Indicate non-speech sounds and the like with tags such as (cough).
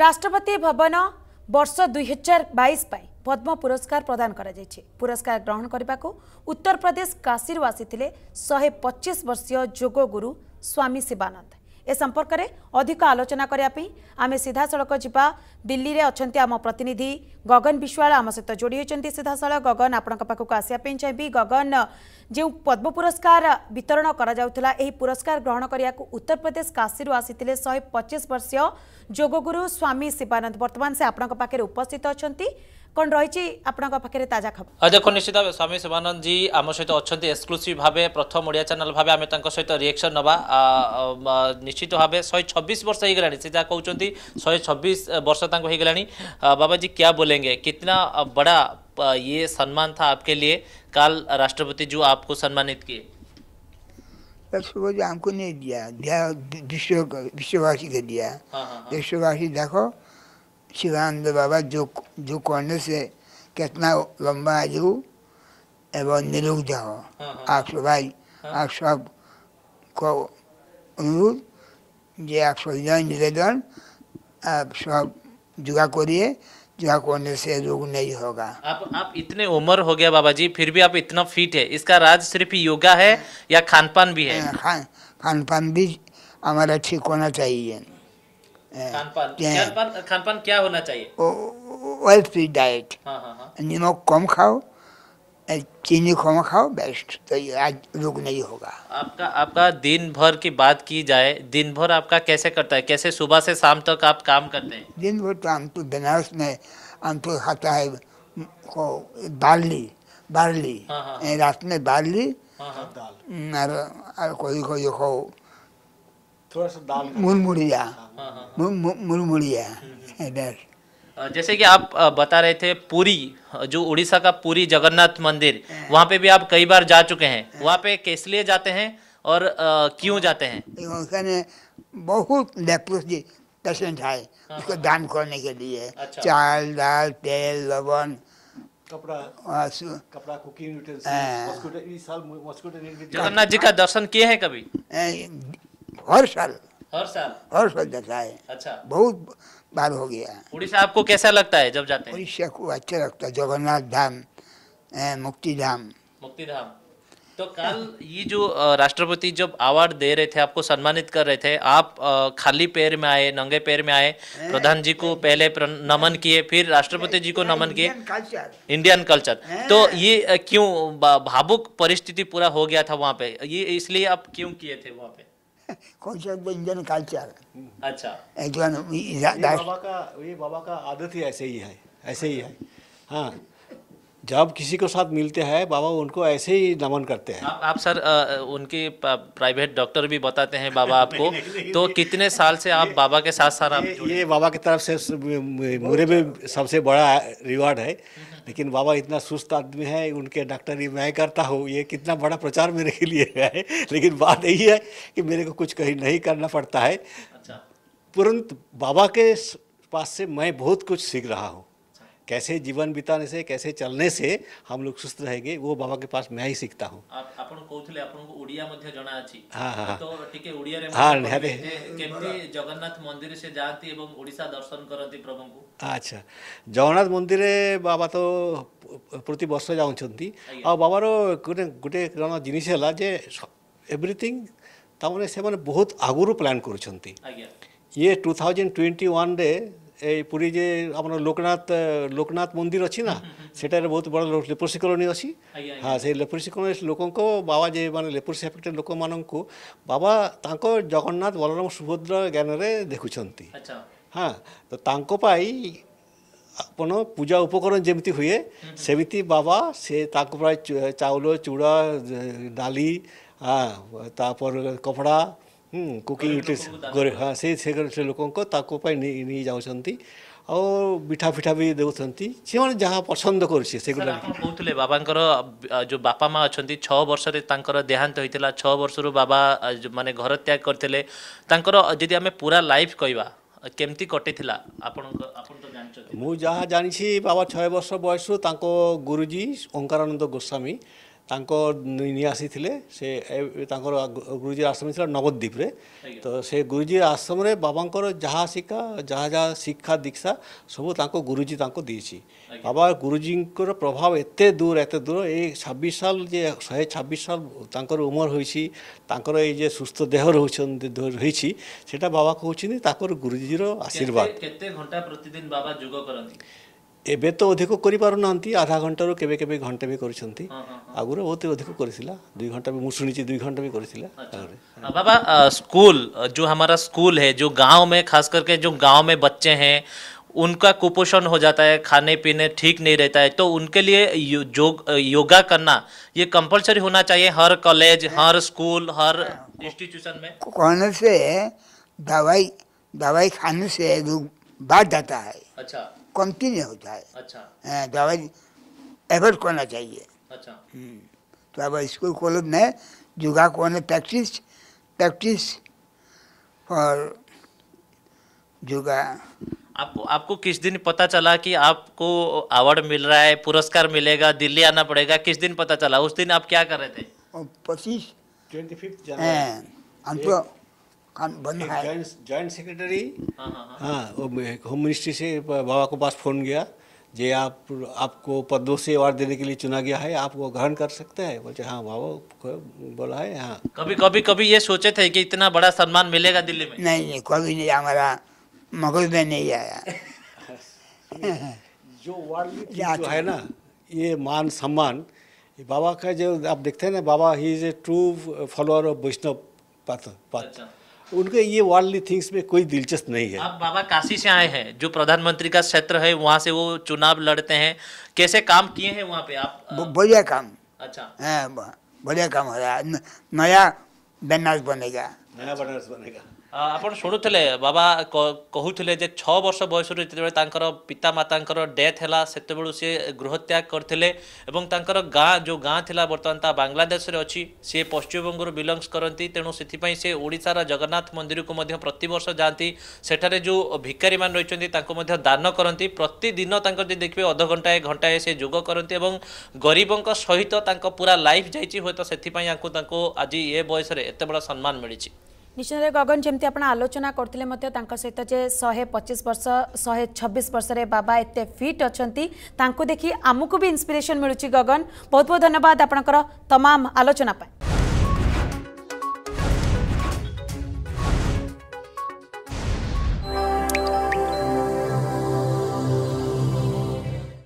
ରାଷ୍ଟ୍ରପତି ଭବନ ବର୍ଷ ଦୁଇହଜାର ବାଇଶ ପାଇଁ ପଦ୍ମ ପୁରସ୍କାର ପ୍ରଦାନ କରାଯାଇଛି ପୁରସ୍କାର ଗ୍ରହଣ କରିବାକୁ ଉତ୍ତରପ୍ରଦେଶ କାଶୀରୁ ଆସିଥିଲେ ଶହେ ପଚିଶ ବର୍ଷୀୟ ଯୋଗଗୁରୁ ସ୍ୱାମୀ ଶିବାନନ୍ଦ ए सम्पर्करै अधिक आलोचना सड़क जुवा दिल्ली अच्छा आम प्रतिनिधि गगन विश्वाल आम सहित सीधा सड़क गगन आपेको चाहिए गगन जो पद्म पुरस्कार वितरण गराउँला पुरस्कार ग्रहण को उत्तर प्रदेश काशी आसी पचीस वर्षीय योगगुरु स्वामी शिवानंद बर्तमान सपणले उपस्थित अच्छा कौन रही आपखे ताजा खबर हाँ, देखो निश्चित भाव स्वामी शिवानंद जी आम सहित अच्छा एक्सक्लूसीव भाव प्रथम ओडिया चैनल भाव आम सहित रिएक्शन नवा निश्चित भाव शहे छब्बीस वर्ष हो गला से जहाँ कहते शहे छब्बीस वर्ष तक हो गला बाबा जी क्या बोलेंगे कितना बड़ा ये सम्मान था आपके लिए कल राष्ट्रपति जो आपको सम्मानित किए सुबह जो हमको नहीं दिया विश्ववासी को दिया विश्ववासी हाँ, हाँ, देखो शिवानंद बाबा जो जो कॉर्नर से कितना लंबा आज एवं निरुग जाओ आप सब भाई आप सब को अनुरोध जे आप सब जन निवेदन आप सब जुगा करिए जुगा करने से रोग नहीं होगा आप आप इतने उम्र हो गया बाबा जी फिर भी आप इतना फिट है इसका राज सिर्फ योगा है या खान पान भी है हाँ, खान खान पान भी हमारा ठीक होना चाहिए Eh, खानपान खानपान खानपान क्या होना चाहिए डाइट हाँ, नमक हाँ, हाँ। कम खाओ eh, चीनी कम खाओ बेस्ट तो ये आज रोग नहीं होगा आपका आपका दिन भर की बात की जाए दिन भर आपका कैसे करता है कैसे सुबह से शाम तक आप काम करते हैं दिन भर तो हम तो बनारस में हम तो खाता है को बार्ली बार्ली eh, रात में बार्ली और कोई कोई को थोड़ा सा दाल मुरमुरिया हाँ, हाँ, हाँ। हम्म, हम्म। इधर जैसे कि आप बता रहे थे पुरी जो उड़ीसा का पुरी जगन्नाथ मंदिर वहाँ पे भी आप कई बार जा चुके हैं वहाँ पे किस लिए जाते हैं और क्यों जाते हैं बहुत जी पेशेंट है उसको दान करने के लिए अच्छा। चाल दाल तेल लवन कपड़ा कपड़ा लवण जगन्नाथ जी का दर्शन किए हैं कभी हर साल हर साल हर साल जाता है अच्छा बहुत बार हो गया उड़ीसा आपको कैसा लगता है जब जाते हैं उड़ीसा को अच्छा लगता है जगन्नाथ धाम मुक्ति धाम मुक्ति धाम तो कल ये जो राष्ट्रपति जब अवार्ड दे रहे थे आपको सम्मानित कर रहे थे आप खाली पैर में आए नंगे पैर में आए प्रधान जी को पहले नमन किए फिर राष्ट्रपति जी को नमन किए इंडियन कल्चर तो ये क्यों भावुक परिस्थिति पूरा हो गया था वहाँ पे ये इसलिए आप क्यों किए थे वहाँ पे कौशल व्यंजन कल्चर अच्छा ये बाबा का ये बाबा का आदत ही ऐसे ही है ऐसे ही है हाँ जब किसी को साथ मिलते हैं बाबा उनको ऐसे ही नमन करते हैं आप, सर उनके प्राइवेट डॉक्टर भी बताते हैं बाबा (laughs) आपको नहीं, नहीं, तो कितने साल से आप बाबा के साथ सारा आप ये बाबा की तरफ से मुरे में सबसे बड़ा रिवार्ड है (laughs) लेकिन बाबा इतना सुस्त आदमी है उनके डॉक्टर मैं करता हूँ ये कितना बड़ा प्रचार मेरे के लिए है (laughs) लेकिन बात यही है कि मेरे को कुछ कहीं नहीं करना पड़ता है अच्छा। तुरंत बाबा के पास से मैं बहुत कुछ सीख रहा हूँ कैसे जीवन बिताने से कैसे चलने से हम लोग सुस्त रहेंगे वो बाबा के पास मैं ही सीखता हूँ ଆପଣ କହୁଥିଲେ ଆପଣଙ୍କୁ ଓଡ଼ିଆ ମଧ୍ୟ ଜଣା ଅଛି ତ ଟିକେ ଓଡ଼ିଆରେ କେମିତି ଜଗନ୍ନାଥ ମନ୍ଦିର ସେ ଯାଆନ୍ତି ଏବଂ ଓଡ଼ିଶା ଦର୍ଶନ କରନ୍ତି ପ୍ରଭୁଙ୍କୁ ଆଚ୍ଛା ଜଗନ୍ନାଥ ମନ୍ଦିରରେ ବାବା ତ ପ୍ରତିବର୍ଷ ଯାଉଛନ୍ତି ଆଉ ବାବାର ଗୋଟେ ଗୋଟେ କ'ଣ ଜିନିଷ ହେଲା ଯେ ଏଭ୍ରିଥିଂ ତାମାନେ ସେମାନେ ବହୁତ ଆଗରୁ ପ୍ଲାନ୍ କରୁଛନ୍ତି ଇଏ ଟୁ ଥାଉଜେଣ୍ଡ ଟ୍ୱେଣ୍ଟି ୱାନ୍ରେ এই ପୁରୀ ଯେ ଆମର ଲୋକନାଥ ଲୋକନାଥ ମନ୍ଦିର ଅଛି ନା ସେଠାରେ ବହୁତ ବଡ଼ ଲେପ୍ରୋସି କଲୋନୀ ଅଛି ହଁ ସେଇ ଲେପ୍ରୋସି କଲୋନୀ ଲୋକଙ୍କ ବାବା ଯେ ମାନେ ଲେପ୍ରୋସି ଆଫେକ୍ଟେଡ଼ ଲୋକମାନଙ୍କୁ ବାବା ତାଙ୍କ ଜଗନ୍ନାଥ ବଳରାମ ସୁଭଦ୍ର ଜ୍ଞାନରେ ଦେଖୁଛନ୍ତି ହଁ ତ ତାଙ୍କ ପାଇଁ ଆପଣ ପୂଜା ଉପକରଣ ଯେମିତି ହୁଏ ସେମିତି ବାବା ସେ ତାଙ୍କ ପାଇଁ ଚାଉଳ ଚୁଡ଼ା ଡାଲି ହଁ ତାପରେ କପଡ଼ା କୁକିଂ ୟୁଟିଲିଟି ହଁ ସେଇ ସେ ଲୋକଙ୍କ ତାକୁ ପାଇଁ ନେଇ ଯାଉଛନ୍ତି ଆଉ ମିଠା ଫିଠା ବି ଦେଉଛନ୍ତି ସେମାନେ ଯାହା ପସନ୍ଦ କରୁଛି ସେଗୁଡ଼ା କହୁଥିଲେ ବାବାଙ୍କର ଯେଉଁ ବାପା ମାଆ ଅଛନ୍ତି ଛଅ ବର୍ଷରେ ତାଙ୍କର ଦେହାନ୍ତ ହୋଇଥିଲା ଛଅ ବର୍ଷରୁ ବାବା ମାନେ ଘର ତ୍ୟାଗ କରିଥିଲେ ତାଙ୍କର ଯଦି ଆମେ ପୁରା ଲାଇଫ୍ କହିବା କେମିତି କଟିଥିଲା ଆପଣଙ୍କ ଆପଣ ତ ଜାଣିଛନ୍ତି ମୁଁ ଯାହା ଜାଣିଛି ବାବା ଛଅ ବର୍ଷ ବୟସରୁ ତାଙ୍କ ଗୁରୁଜୀ ଓଙ୍କାରାନନ୍ଦ ଗୋସ୍ୱାମୀ ତାଙ୍କ ନେଇ ଆସିଥିଲେ ସେ ତାଙ୍କର ଗୁରୁଜୀ ଆଶ୍ରମ ଥିଲା ନବଦ୍ୱୀପରେ ତ ସେ ଗୁରୁଜୀ ଆଶ୍ରମରେ ବାବାଙ୍କର ଯାହା ଶିକ୍ଷା ଯାହା ଯାହା ଶିକ୍ଷା ଦୀକ୍ଷା ସବୁ ତାଙ୍କ ଗୁରୁଜୀ ତାଙ୍କୁ ଦେଇଛି ବାବା ଗୁରୁଜୀଙ୍କର ପ୍ରଭାବ ଏତେ ଦୂର ଏତେ ଦୂର ଏଇ ଛବିଶ ସାଲ ଯେ ଶହେ ଛବିଶ ସାଲ ତାଙ୍କର ଉମର ହୋଇଛି ତାଙ୍କର ଏଇ ଯେ ସୁସ୍ଥ ଦେହ ରହୁଛନ୍ତି ରହିଛି ସେଇଟା ବାବା କହୁଛନ୍ତି ତାଙ୍କର ଗୁରୁଜୀର ଆଶୀର୍ବାଦ କେତେ ଘଣ୍ଟା ପ୍ରତିଦିନ ବାବା ଯୋଗ କରନ୍ତି ଏବେ ତ ଅଧିକ କରିପାରୁନାହାନ୍ତି ଆଧା ଘଣ୍ଟାରୁ କେବେ के घंटे भी कर ଆଗରୁ बहुत अधिक कर हाँ, हाँ, हाँ। दुई घंटा भी मुझे ଶୁଣିଛି ଦୁଇ ଘଣ୍ଟା ବି କରିଥିଲା बाबा स्कूल जो हमारा स्कूल है जो गांव में खास करके जो गांव में बच्चे हैं उनका कुपोषण हो जाता है खाने पीने ठीक नहीं रहता है तो उनके लिए यो, योगा करना ये कंपलसरी होना चाहिए हर कॉलेज हर स्कूल हर इंस्टीट्यूशन में कौन से दवाई दवाई खाने से बात जाता है अच्छा कमती नहीं होता है अच्छा हाँ, दवाई एफर्ट करना चाहिए अच्छा हम्म, तो अब स्कूल कॉलेज में जुगा को प्रैक्टिस प्रैक्टिस और जुगा आप आपको किस दिन पता चला कि आपको अवार्ड मिल रहा है पुरस्कार मिलेगा दिल्ली आना पड़ेगा किस दिन पता चला उस दिन आप क्या कर रहे थे पच्चीस ट्वेंटी फिफ्थ हाँ, हम तो बंद है जॉइंट सेक्रेटरी हाँ, हाँ, हाँ।, हाँ वो होम मिनिस्ट्री से बाबा को पास फोन गया जे आप आपको पदों से अवार्ड देने के लिए चुना गया है आप वो ग्रहण कर सकते हैं बोलते हाँ बाबा बोला है हाँ कभी कभी कभी ये सोचे थे कि इतना बड़ा सम्मान मिलेगा दिल्ली में नहीं नहीं कभी नहीं हमारा मगज में नहीं आया (laughs) जो वार्ड जो है तो- ना ये मान सम्मान बाबा का जो आप देखते हैं ना बाबा he is a true follower of Vaishnav पथ पथ उनके ये वर्ल्डली थिंग्स में कोई दिलचस्प नहीं है आप बाबा काशी से आए हैं जो प्रधानमंत्री का क्षेत्र है वहाँ से वो चुनाव लड़ते हैं कैसे काम किए हैं वहाँ पे आप बढ़िया काम अच्छा हाँ, बढ़िया काम हो रहा है नया बनारस बनेगा नया बनारस बनेगा ଆପଣ ଶୁଣୁଥିଲେ ବାବା କହୁଥିଲେ ଯେ ଛଅ ବର୍ଷ ବୟସରୁ ଯେତେବେଳେ ତାଙ୍କର ପିତାମାତାଙ୍କର ଡେଥ୍ ହେଲା ସେତେବେଳୁ ସିଏ ଗୃହତ୍ୟାଗ କରିଥିଲେ ଏବଂ ତାଙ୍କର ଗାଁ ଯେଉଁ ଗାଁ ଥିଲା ବର୍ତ୍ତମାନ ତା ବାଂଲାଦେଶରେ ଅଛି ସିଏ ପଶ୍ଚିମବଙ୍ଗରୁ ବିଲଙ୍ଗସ୍ କରନ୍ତି ତେଣୁ ସେଥିପାଇଁ ସେ ଓଡ଼ିଶାର ଜଗନ୍ନାଥ ମନ୍ଦିରକୁ ମଧ୍ୟ ପ୍ରତିବର୍ଷ ଯାଆନ୍ତି ସେଠାରେ ଯେଉଁ ଭିକାରୀମାନେ ରହିଛନ୍ତି ତାଙ୍କୁ ମଧ୍ୟ ଦାନ କରନ୍ତି ପ୍ରତିଦିନ ତାଙ୍କର ଯଦି ଦେଖିବେ ଅଧଘଣ୍ଟାଏ ଘଣ୍ଟାଏ ସେ ଯୋଗ କରନ୍ତି ଏବଂ ଗରିବଙ୍କ ସହିତ ତାଙ୍କ ପୁରା ଲାଇଫ୍ ଯାଇଛି ହୁଏତ ସେଥିପାଇଁ ୟାଙ୍କୁ ତାଙ୍କୁ ଆଜି ଏ ବୟସରେ ଏତେ ବଡ଼ ସମ୍ମାନ ମିଳିଛି ନିଶ୍ଚିତରେ ଗଗନ ଯେମିତି ଆପଣ ଆଲୋଚନା କରିଥିଲେ ମଧ୍ୟ ତାଙ୍କ ସହିତ ଯେ ଶହେ ପଚିଶ ବର୍ଷ ଶହେ ଛବିଶ ବର୍ଷରେ ବାବା ଏତେ ଫିଟ୍ ଅଛନ୍ତି ତାଙ୍କୁ ଦେଖି ଆମକୁ ବି ଇନ୍ସପିରେସନ୍ ମିଳୁଛି ଗଗନ ବହୁତ ବହୁତ ଧନ୍ୟବାଦ ଆପଣଙ୍କର ତମାମ ଆଲୋଚନା ପାଇଁ